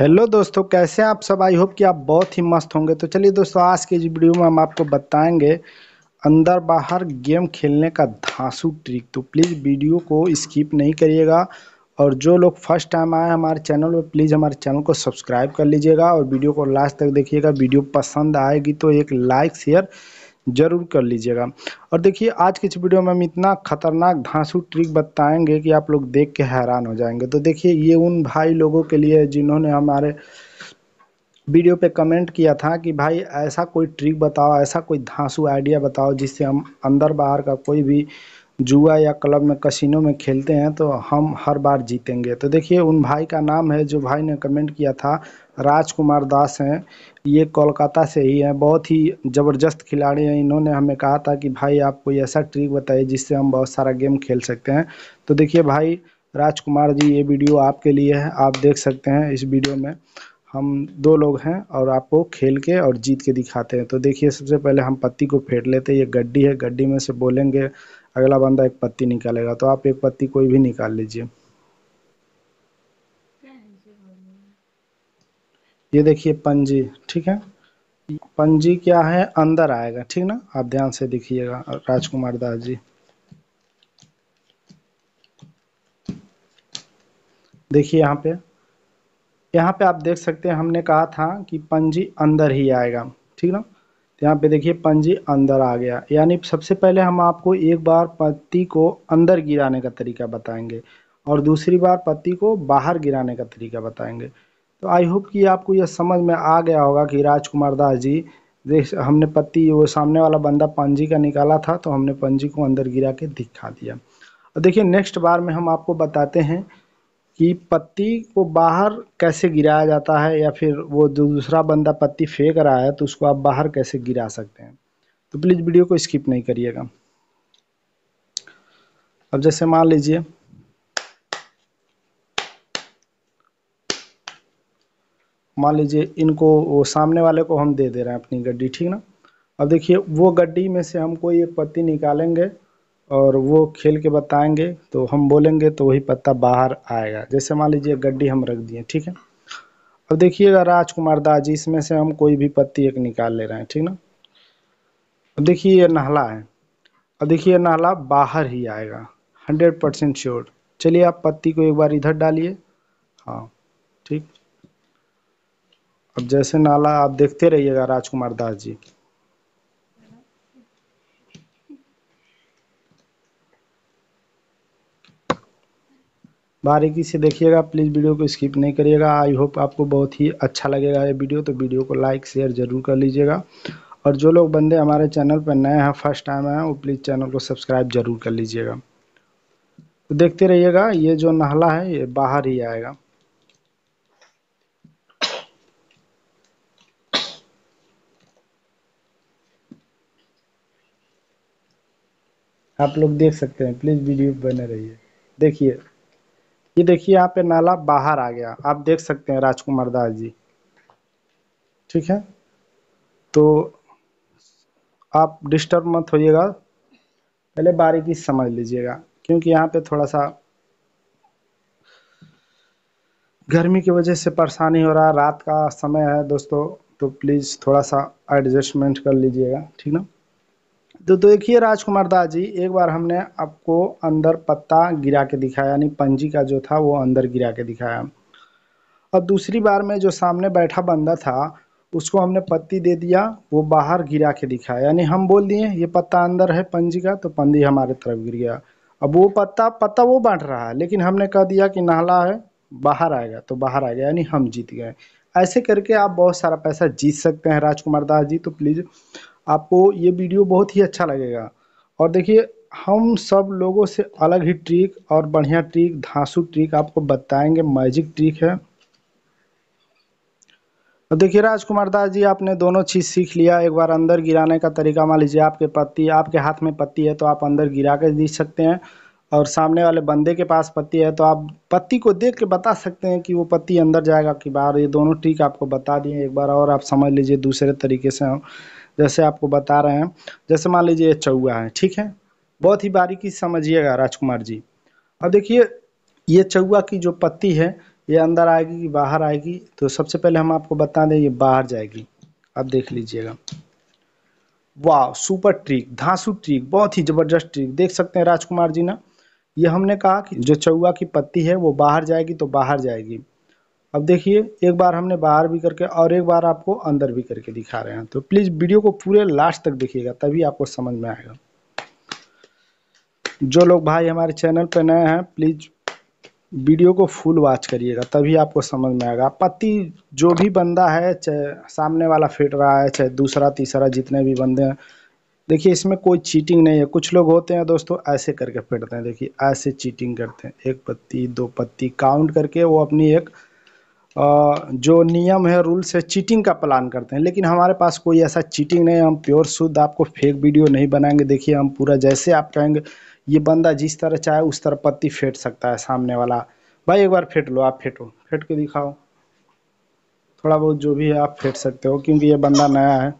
hello दोस्तों कैसे हैं आप सब आई होप कि आप बहुत ही मस्त होंगे तो चलिए दोस्तों आज के इस वीडियो में हम आपको बताएंगे अंदर बाहर गेम खेलने का धांसू ट्रिक तो प्लीज़ वीडियो को स्किप नहीं करिएगा और जो लोग फर्स्ट टाइम आए हमारे चैनल पर प्लीज़ हमारे चैनल को सब्सक्राइब कर लीजिएगा और वीडियो को लास्ट तक देखिएगा वीडियो पसंद आएगी तो एक लाइक शेयर ज़रूर कर लीजिएगा और देखिए आज के इस वीडियो में हम इतना खतरनाक धांसू ट्रिक बताएंगे कि आप लोग देख के हैरान हो जाएंगे तो देखिए ये उन भाई लोगों के लिए जिन्होंने हमारे वीडियो पे कमेंट किया था कि भाई ऐसा कोई ट्रिक बताओ ऐसा कोई धांसू आइडिया बताओ जिससे हम अंदर बाहर का कोई भी जुआ या क्लब में कसिनो में खेलते हैं तो हम हर बार जीतेंगे तो देखिए उन भाई का नाम है जो भाई ने कमेंट किया था राजकुमार दास हैं ये कोलकाता से ही हैं बहुत ही ज़बरदस्त खिलाड़ी हैं इन्होंने हमें कहा था कि भाई आप कोई ऐसा ट्रिक बताइए जिससे हम बहुत सारा गेम खेल सकते हैं तो देखिए भाई राजकुमार जी ये वीडियो आपके लिए है आप देख सकते हैं इस वीडियो में हम दो लोग हैं और आपको खेल के और जीत के दिखाते हैं तो देखिए सबसे पहले हम पत्ती को फेंट लेते हैं ये गड्डी है गड्डी में से बोलेंगे अगला बंदा एक पत्ती निकालेगा तो आप एक पत्ती कोई भी निकाल लीजिए ये देखिए पंजी ठीक है पंजी क्या है अंदर आएगा ठीक ना आप ध्यान से देखिएगा राजकुमार दास जी देखिए यहाँ पे यहाँ पे आप देख सकते हैं हमने कहा था कि पंजी अंदर ही आएगा ठीक ना तो यहाँ पे देखिए पंजी अंदर आ गया यानी सबसे पहले हम आपको एक बार पत्ती को अंदर गिराने का तरीका बताएंगे और दूसरी बार पत्ती को बाहर गिराने का तरीका बताएंगे तो आई होप कि आपको यह समझ में आ गया होगा कि राजकुमार दास जी देख हमने पत्ती वो सामने वाला बंदा पंजी का निकाला था तो हमने पंजी को अंदर गिरा के दिखा दिया और देखिए नेक्स्ट बार में हम आपको बताते हैं कि पत्ती को बाहर कैसे गिराया जाता है या फिर वो जो दूसरा बंदा पत्ती फेंक रहा है तो उसको आप बाहर कैसे गिरा सकते हैं तो प्लीज़ वीडियो को स्किप नहीं करिएगा अब जैसे मान लीजिए मान लीजिए इनको वो सामने वाले को हम दे दे रहे हैं अपनी गड्डी ठीक ना अब देखिए वो गड्डी में से हम कोई एक पत्ती निकालेंगे और वो खेल के बताएंगे तो हम बोलेंगे तो वही पत्ता बाहर आएगा जैसे मान लीजिए गड्डी हम रख दिए ठीक है अब देखिएगा राजकुमार दास जी इसमें से हम कोई भी पत्ती एक निकाल ले रहे हैं ठीक ना अब देखिए ये नाला है अब देखिए नाला बाहर ही आएगा हंड्रेड परसेंट श्योर चलिए आप पत्ती को एक बार इधर डालिए हाँ ठीक अब जैसे नाला आप देखते रहिएगा राजकुमार दास जी बारीकी से देखिएगा प्लीज़ वीडियो को स्किप नहीं करिएगा आई होप आपको बहुत ही अच्छा लगेगा ये वीडियो तो वीडियो को लाइक शेयर ज़रूर कर लीजिएगा और जो लोग बंदे हमारे चैनल पर नए हैं फर्स्ट टाइम आए हैं वो प्लीज़ चैनल को सब्सक्राइब ज़रूर कर लीजिएगा तो देखते रहिएगा ये जो नहला है ये बाहर ही आएगा आप लोग देख सकते हैं प्लीज़ वीडियो बने रहिए देखिए ये देखिए यहाँ पे नाला बाहर आ गया आप देख सकते हैं राजकुमार दास जी ठीक है तो आप डिस्टर्ब मत होइएगा पहले बारीकी समझ लीजिएगा क्योंकि यहाँ पे थोड़ा सा गर्मी की वजह से परेशानी हो रहा है रात का समय है दोस्तों तो प्लीज़ थोड़ा सा एडजस्टमेंट कर लीजिएगा ठीक ना तो देखिए राजकुमार दास जी एक बार हमने आपको अंदर पत्ता गिरा के दिखाया यानी पंजी का जो था वो अंदर गिरा के दिखाया अब दूसरी बार में जो सामने बैठा बंदा था उसको हमने पत्ती दे दिया वो बाहर गिरा के दिखाया यानी हम बोल दिए ये पत्ता अंदर है पंजी का तो पंजी हमारे तरफ गिर गया अब वो पत्ता पत्ता वो बांट रहा है लेकिन हमने कह दिया कि नहला है बाहर आएगा तो बाहर आ गया यानी हम जीत गए ऐसे करके आप बहुत सारा पैसा जीत सकते हैं राजकुमार दास जी तो प्लीज़ आपको ये वीडियो बहुत ही अच्छा लगेगा और देखिए हम सब लोगों से अलग ही ट्रिक और बढ़िया ट्रिक धांसू ट्रिक आपको बताएंगे मैजिक ट्रिक है तो देखिए राजकुमार दास जी आपने दोनों चीज़ सीख लिया एक बार अंदर गिराने का तरीका मान लीजिए आपके पत्ती आपके हाथ में पत्ती है तो आप अंदर गिरा के दे सकते हैं और सामने वाले बंदे के पास पत्ती है तो आप पत्ती को देख के बता सकते हैं कि वो पत्ती अंदर जाएगा कि बाहर ये दोनों ट्रिक आपको बता दिए एक बार और आप समझ लीजिए दूसरे तरीके से हम जैसे आपको बता रहे हैं जैसे मान लीजिए ये चौवा है ठीक है बहुत ही बारीकी समझिएगा राजकुमार जी अब देखिए ये चौवा की जो पत्ती है ये अंदर आएगी कि बाहर आएगी तो सबसे पहले हम आपको बता दें ये बाहर जाएगी अब देख लीजिएगा वाह सुपर ट्रिक धांसू ट्रिक बहुत ही ज़बरदस्त ट्रिक देख सकते हैं राजकुमार जी ना ये हमने कहा कि जो चौवा की पत्ती है वो बाहर जाएगी तो बाहर जाएगी अब देखिए एक बार हमने बाहर भी करके और एक बार आपको अंदर भी करके दिखा रहे हैं तो प्लीज़ वीडियो को पूरे लास्ट तक देखिएगा तभी आपको समझ में आएगा जो लोग भाई हमारे चैनल पर नए हैं प्लीज़ वीडियो को फुल वॉच करिएगा तभी आपको समझ में आएगा पति जो भी बंदा है चाहे सामने वाला फिट रहा है चाहे दूसरा तीसरा जितने भी बंदे हैं देखिए इसमें कोई चीटिंग नहीं है कुछ लोग होते हैं दोस्तों ऐसे करके फेटते हैं देखिए ऐसे चीटिंग करते हैं एक पत्ती दो पत्ती काउंट करके वो अपनी एक जो नियम है रूल्स है चीटिंग का प्लान करते हैं लेकिन हमारे पास कोई ऐसा चीटिंग नहीं हम प्योर शुद्ध आपको फेक वीडियो नहीं बनाएंगे देखिए हम पूरा जैसे आप कहेंगे ये बंदा जिस तरह चाहे उस तरह पत्ती फेंट सकता है सामने वाला भाई एक बार फेंट लो आप फेंटो फेंट के दिखाओ थोड़ा बहुत जो भी है आप फेंट सकते हो क्योंकि ये बंदा नया है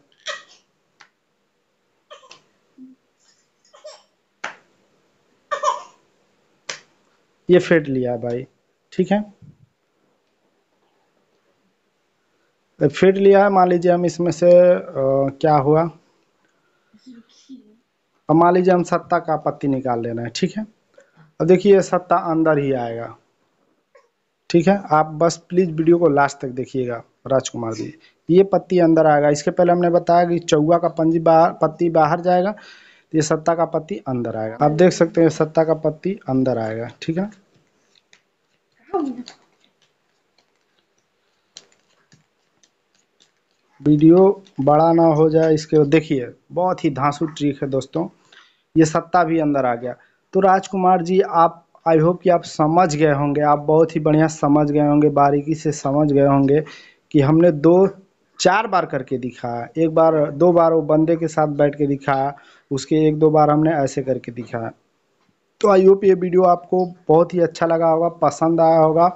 ये फेंट लिया भाई ठीक है तो फिर लिया है मान लीजिए हम इसमें से आ, क्या हुआ अब मान लीजिए हम सत्ता का पत्ती निकाल लेना है ठीक है अब देखिए सत्ता अंदर ही आएगा ठीक है आप बस प्लीज वीडियो को लास्ट तक देखिएगा राजकुमार जी ये पत्ती अंदर आएगा इसके पहले हमने बताया कि चौवा का पंजी बाहर पत्ती बाहर जाएगा तो ये सत्ता का पत्ती अंदर आएगा आप देख सकते हैं सत्ता का पत्ती अंदर आएगा ठीक है वीडियो बड़ा ना हो जाए इसके देखिए बहुत ही धांसू ट्रिक है दोस्तों ये सत्ता भी अंदर आ गया तो राजकुमार जी आप आई होप कि आप समझ गए होंगे आप बहुत ही बढ़िया समझ गए होंगे बारीकी से समझ गए होंगे कि हमने दो चार बार करके दिखाया एक बार दो बार वो बंदे के साथ बैठ के दिखाया उसके एक दो बार हमने ऐसे करके दिखाया तो आई होप ये वीडियो आपको बहुत ही अच्छा लगा होगा पसंद आया होगा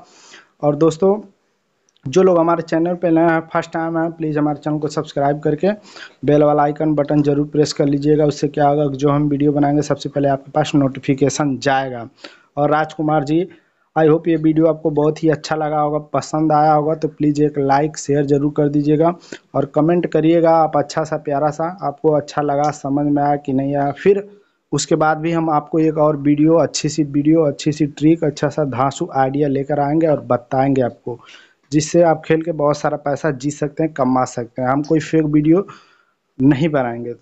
और दोस्तों जो लोग हमारे चैनल पे नए हैं फर्स्ट टाइम है प्लीज़ हमारे चैनल को सब्सक्राइब करके बेल वाला आइकन बटन जरूर प्रेस कर लीजिएगा उससे क्या होगा जो हम वीडियो बनाएंगे सबसे पहले आपके पास नोटिफिकेशन जाएगा और राजकुमार जी आई होप ये वीडियो आपको बहुत ही अच्छा लगा होगा पसंद आया होगा तो प्लीज़ एक लाइक शेयर जरूर कर दीजिएगा और कमेंट करिएगा आप अच्छा सा प्यारा सा आपको अच्छा लगा समझ में आया कि नहीं आया फिर उसके बाद भी हम आपको एक और वीडियो अच्छी सी वीडियो अच्छी सी ट्रिक अच्छा सा धांसू आइडिया लेकर आएंगे और बताएंगे आपको जिससे आप खेल के बहुत सारा पैसा जीत सकते हैं कमा सकते हैं हम कोई फेक वीडियो नहीं बनाएंगे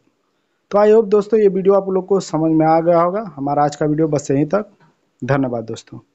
तो आई होप दोस्तों ये वीडियो आप लोग को समझ में आ गया होगा हमारा आज का वीडियो बस यहीं तक धन्यवाद दोस्तों